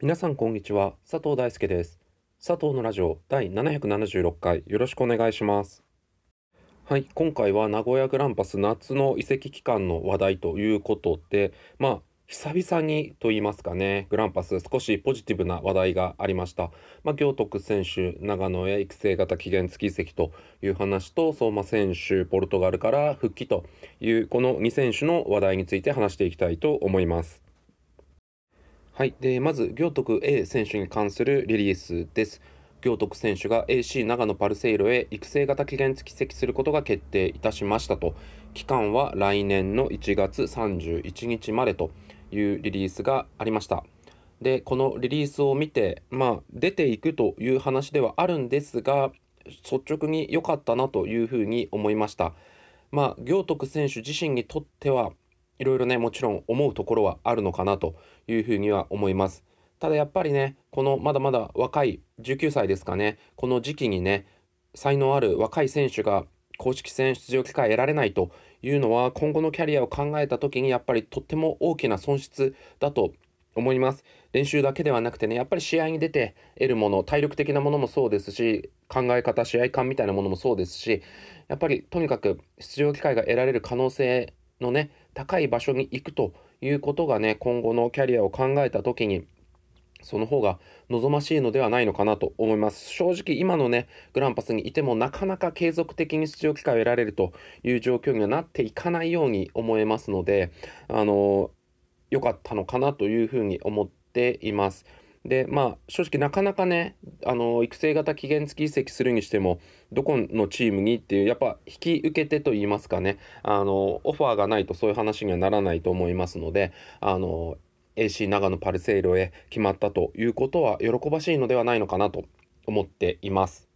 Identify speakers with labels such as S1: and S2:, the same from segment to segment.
S1: 皆さんこんにちは佐藤大輔です佐藤のラジオ第776回よろしくお願いしますはい今回は名古屋グランパス夏の移籍期間の話題ということでまあ久々にと言いますかね、グランパス少しポジティブな話題がありました。まあ、行徳選手、長野へ育成型期限付き籍という話と、相馬選手、ポルトガルから復帰という、この2選手の話題について話していきたいと思います。はい、でまず行徳 A 選手に関するリリースです。行徳選手が AC 長野パルセイロへ育成型期限付き籍することが決定いたしましたと期間は来年の1月31日までというリリースがありましたでこのリリースを見てまあ出ていくという話ではあるんですが率直に良かったなというふうに思いましたまあ行徳選手自身にとってはいろいろねもちろん思うところはあるのかなというふうには思います。ただやっぱりねこのまだまだ若い19歳ですかねこの時期にね才能ある若い選手が公式戦出場機会得られないというのは今後のキャリアを考えた時にやっぱりとっても大きな損失だと思います練習だけではなくてねやっぱり試合に出て得るもの体力的なものもそうですし考え方試合感みたいなものもそうですしやっぱりとにかく出場機会が得られる可能性のね高い場所に行くということがね、今後のキャリアを考えた時に、その方が望ましいのではないのかなと思います。正直今のね、グランパスにいてもなかなか継続的に出場機会を得られるという状況にはなっていかないように思えますので、あの、良かったのかなというふうに思っています。でまあ正直なかなかねあの育成型期限付き移籍するにしてもどこのチームにっていうやっぱ引き受けてといいますかねあのオファーがないとそういう話にはならないと思いますのであの AC 長野パルセイロへ決まったということは喜ばしいのではないのかなと思っています。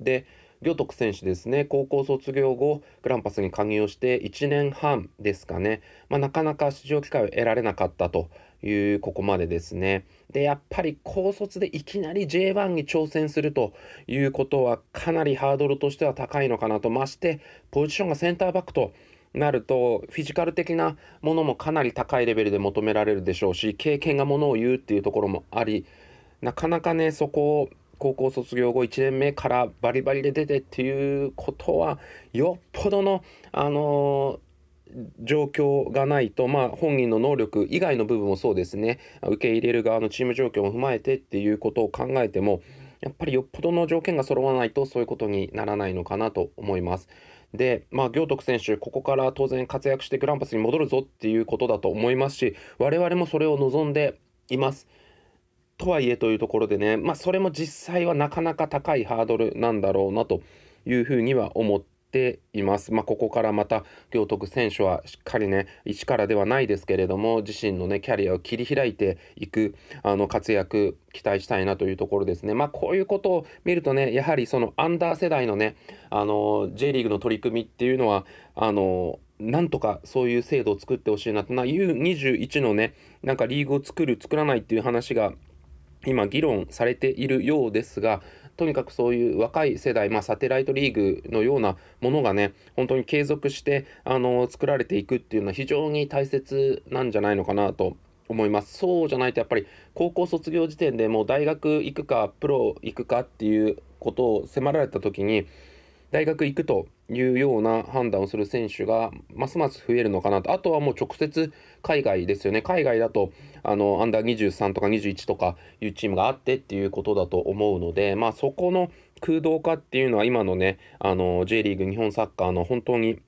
S1: で魚徳選手ですね高校卒業後グランパスに加入をして1年半ですかね、まあ、なかなか出場機会を得られなかったというここまでですね。で、やっぱり高卒でいきなり J1 に挑戦するということはかなりハードルとしては高いのかなと、まして、ポジションがセンターバックとなると、フィジカル的なものもかなり高いレベルで求められるでしょうし、経験がものを言うっていうところもあり、なかなかね、そこを高校卒業後1年目からバリバリで出てっていうことはよっぽどの、あの状況がないと、まあ、本人の能力以外の部分もそうですね受け入れる側のチーム状況も踏まえてっていうことを考えてもやっぱりよっぽどの条件が揃わないとそういうことにならないのかなと思います。で、まあ、行徳選手、ここから当然活躍してグランパスに戻るぞっていうことだと思いますし、我々もそれを望んでいます。とはいえというところでね、まあ、それも実際はなかなか高いハードルなんだろうなというふうには思ってています。まあ、ここからまた行徳選手はしっかりね、一からではないですけれども、自身のね、キャリアを切り開いていく、あの、活躍、期待したいなというところですね。まあ、こういうことを見るとね、やはりそのアンダー世代のね、あの、J リーグの取り組みっていうのは、あの、なんとかそういう制度を作ってほしいなと、なあ、U21 のね、なんかリーグを作る、作らないっていう話が今議論されているようですが、とにかくそういう若い世代、まあ、サテライトリーグのようなものがね本当に継続してあの作られていくっていうのは非常に大切なんじゃないのかなと思いますそうじゃないとやっぱり高校卒業時点でもう大学行くかプロ行くかっていうことを迫られた時に大学行くというような判断をする選手がますます増えるのかなと、あとはもう直接海外ですよね、海外だとあのアンダー23とか21とかいうチームがあってっていうことだと思うので、まあ、そこの空洞化っていうのは、今のね、あの J リーグ、日本サッカーの本当に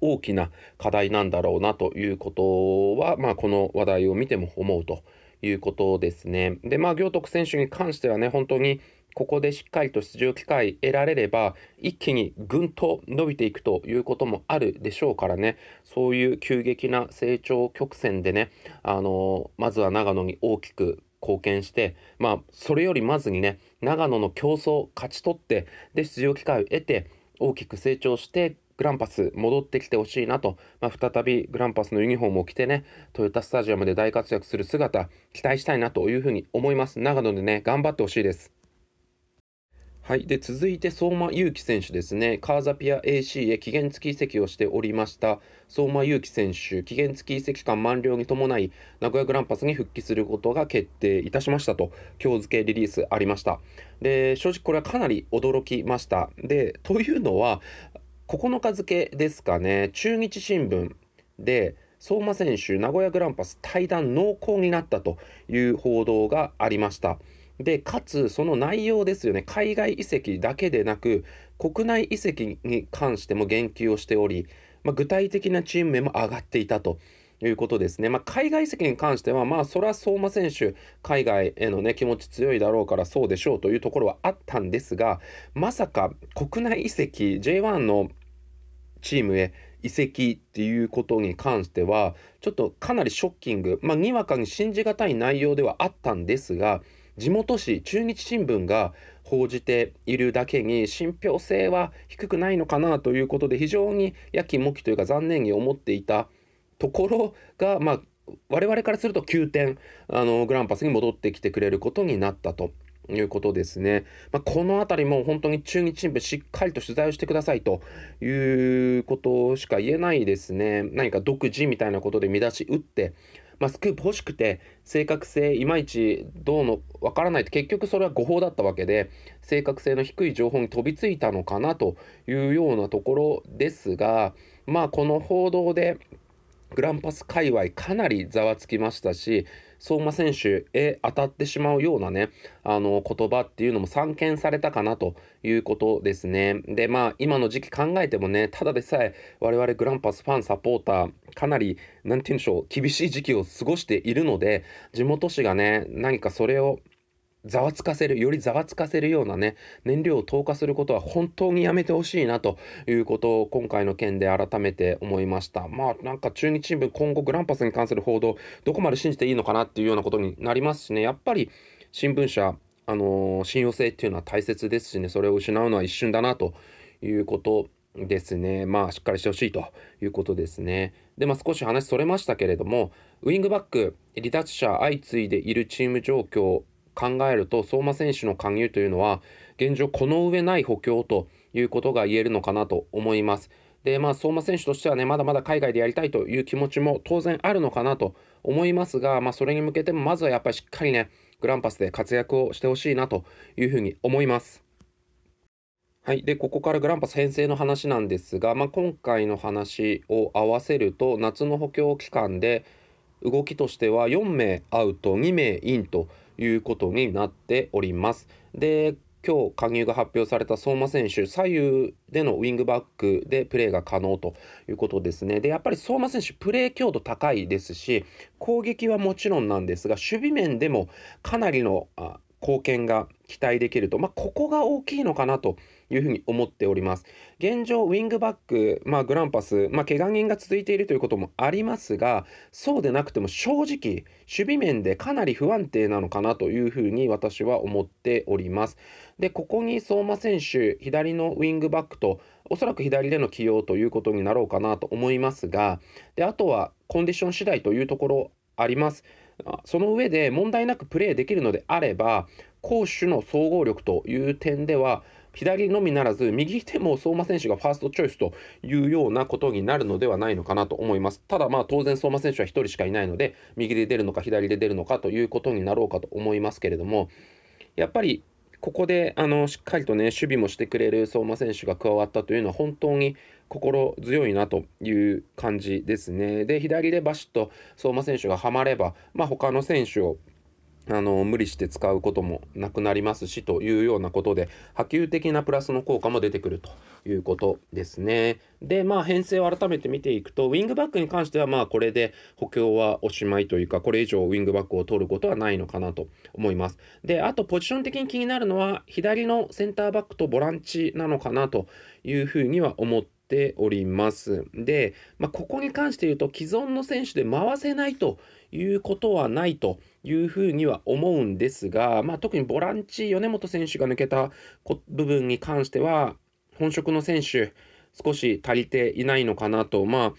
S1: 大きな課題なんだろうなということは、まあ、この話題を見ても思うということですね。で、まあ、行徳選手に関してはね、本当にここでしっかりと出場機会得られれば、一気にぐんと伸びていくということもあるでしょうからね、そういう急激な成長曲線でね、あのまずは長野に大きく貢献して、まあ、それよりまずにね、長野の競争を勝ち取って、で、出場機会を得て、大きく成長して、グランパス戻ってきてほしいなと、まあ、再びグランパスのユニフォームを着てね、トヨタスタジアムで大活躍する姿、期待したいなというふうに思います。長野でね、頑張ってほしいです。はい。で、続いて相馬勇輝選手ですね。カーザピア AC へ期限付き移籍をしておりました。相馬勇輝選手、期限付き移籍間満了に伴い、名古屋グランパスに復帰することが決定いたしましたと、今日付けリリースありました。で、正直これはかなり驚きました。で、というのは、9日付ですかね、中日新聞で、相馬選手、名古屋グランパス対談濃厚になったという報道がありました。で、かつ、その内容ですよね。海外移籍だけでなく、国内移籍に関しても言及をしており、まあ、具体的なチーム名も上がっていたと。いうことですね。まあ、海外移籍に関しては、まあ、それは相馬選手、海外へのね、気持ち強いだろうからそうでしょうというところはあったんですが、まさか国内移籍、J1 のチームへ移籍っていうことに関しては、ちょっとかなりショッキング、まあ、にわかに信じがたい内容ではあったんですが、地元紙中日新聞が報じているだけに信憑性は低くないのかなということで非常にやきもきというか残念に思っていたところが、まあ、我々からすると9点あのグランパスに戻ってきてくれることになったと。いうことですね。まあ、この辺りも本当に中日新聞しっかりと取材をしてくださいということしか言えないですね。何か独自みたいなことで見出し打って、まあ、スクープ欲しくて正確性いまいちどうのわからないと結局それは誤報だったわけで正確性の低い情報に飛びついたのかなというようなところですがまあこの報道でグランパス界隈かなりざわつきましたし相馬選手へ当たってしまうようなね、あの、言葉っていうのも散見されたかなということですね。で、まあ、今の時期考えてもね、ただでさえ我々グランパスファン、サポーター、かなり、何て言うんでしょう、厳しい時期を過ごしているので、地元紙がね、何かそれを、ざわつかせる、よりざわつかせるようなね、燃料を投下することは本当にやめてほしいなということを今回の件で改めて思いました。まあなんか中日新聞今後グランパスに関する報道、どこまで信じていいのかなっていうようなことになりますしね、やっぱり新聞社、あのー、信用性っていうのは大切ですしね、それを失うのは一瞬だなということですね。まあ、しっかりしてほしいということですね。で、まあ、少し話それましたけれども、ウイングバック、離脱者相次いでいるチーム状況考えると相馬選手の加入というのは現状この上ない補強ということが言えるのかなと思います。でまあ、相馬選手としてはねまだまだ海外でやりたいという気持ちも当然あるのかなと思いますが、まあ、それに向けてもまずはやっぱりしっかりねグランパスで活躍をしてほしいなというふうに思います。はい、でここからグランパス編成の話なんですが、まあ、今回の話を合わせると夏の補強期間で動きとしては4名アウト2名インということになっております。で、今日加入が発表された相馬選手、左右でのウィングバックでプレーが可能ということですね。で、やっぱり相馬選手、プレー強度高いですし、攻撃はもちろんなんですが、守備面でもかなりの貢献が期待できると、まあ、ここが大きいのかなというふうに思っております。現状、ウィングバック、まあ、グランパス、まあ、怪我人が続いているということもありますが、そうでなくても正直、守備面でかなり不安定なのかなというふうに私は思っております。で、ここに相馬選手、左のウィングバックと、おそらく左での起用ということになろうかなと思いますが、であとはコンディション次第というところあります。その上で問題なくプレーできるのであれば、攻守の総合力という点では、左のみならず、右手も相馬選手がファーストチョイスというようなことになるのではないのかなと思います。ただ、まあ当然相馬選手は1人しかいないので、右で出るのか左で出るのかということになろうかと思いますけれども、やっぱりここであのしっかりとね、守備もしてくれる相馬選手が加わったというのは本当に心強いなという感じですね。で、左でバシッと相馬選手がはまれば、まあ、他の選手をあの無理して使うこともなくなりますしというようなことで波及的なプラスの効果も出てくるということですね。でまあ編成を改めて見ていくとウィングバックに関してはまあこれで補強はおしまいというかこれ以上ウィングバックを取ることはないのかなと思います。であとポジション的に気になるのは左のセンターバックとボランチなのかなというふうには思っております。で、まあ、ここに関して言うと既存の選手で回せないということはないというふうには思うんですが、まあ、特にボランチ、米本選手が抜けた部分に関しては、本職の選手、少し足りていないのかなと、まあ、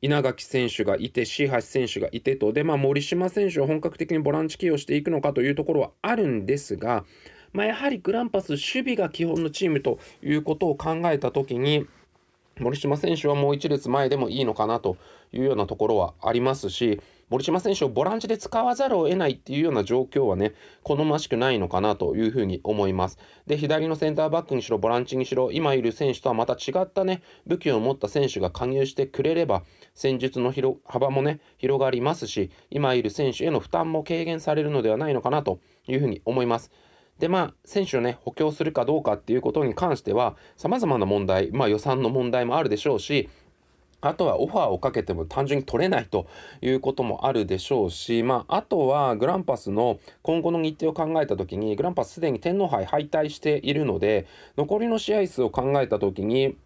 S1: 稲垣選手がいて、椎橋選手がいてと、で、まあ、森島選手を本格的にボランチ起用していくのかというところはあるんですが、まあ、やはりグランパス、守備が基本のチームということを考えたときに、森島選手はもう1列前でもいいのかなというようなところはありますし、森島選手をボランチで使わざるを得ないっていうような状況はね、好ましくないのかなというふうに思います。で、左のセンターバックにしろ、ボランチにしろ、今いる選手とはまた違ったね、武器を持った選手が加入してくれれば、戦術の広幅もね、広がりますし、今いる選手への負担も軽減されるのではないのかなというふうに思います。でまあ、選手を、ね、補強するかどうかっていうことに関してはさまざまな問題、まあ、予算の問題もあるでしょうしあとはオファーをかけても単純に取れないということもあるでしょうし、まあ、あとはグランパスの今後の日程を考えた時に、グランパスすでに天皇杯敗退しているので、残りの試合数を考えた時に、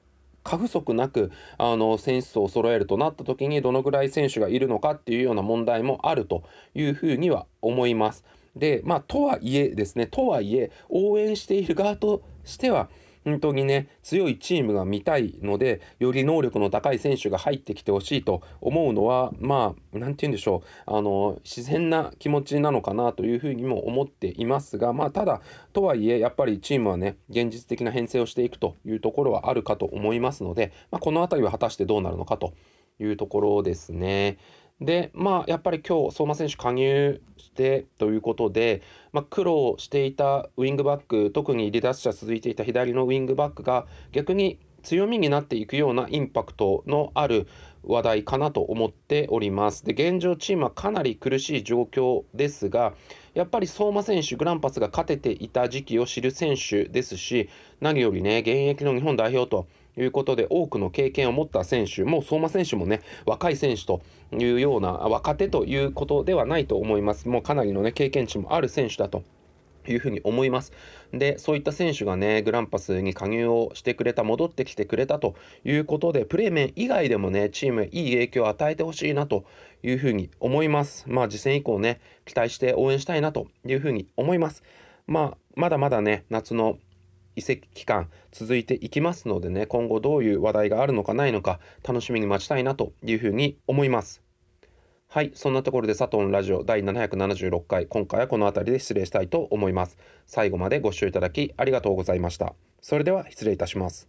S1: 過不足なくあの選手を揃えるとなった時にどのぐらい選手がいるのかっていうような問題もあるというふうには思います。でまあとはいえですねとはいえ応援している側としては本当にね、強いチームが見たいので、より能力の高い選手が入ってきてほしいと思うのは、まあ、何て言うんでしょう、あの、自然な気持ちなのかなというふうにも思っていますが、まあ、ただ、とはいえ、やっぱりチームはね、現実的な編成をしていくというところはあるかと思いますので、まあ、この辺りは果たしてどうなるのかというところですね。で、まあ、やっぱり今日相馬選手加入してということで、まあ、苦労していたウイングバック特に離脱者続いていた左のウイングバックが逆に強みになっていくようなインパクトのある話題かなと思っております。で現状チームはかなり苦しい状況ですがやっぱり相馬選手、グランパスが勝てていた時期を知る選手ですし、何よりね、現役の日本代表ということで、多くの経験を持った選手、もう相馬選手もね、若い選手というような、若手ということではないと思います。もうかなりのね、経験値もある選手だというふうに思います。で、そういった選手がね、グランパスに加入をしてくれた、戻ってきてくれたということで、プレー面以外でもね、チームへいい影響を与えてほしいなというふうに思います。まあ、次戦以降ね、期待して応援したいなというふうに思います。まあ、まだまだね、夏の移籍期間続いていきますのでね、今後どういう話題があるのかないのか、楽しみに待ちたいなというふうに思います。はい、そんなところで佐藤のラジオ第776回、今回はこの辺りで失礼したいと思います。最後までご視聴いただきありがとうございました。それでは失礼いたします。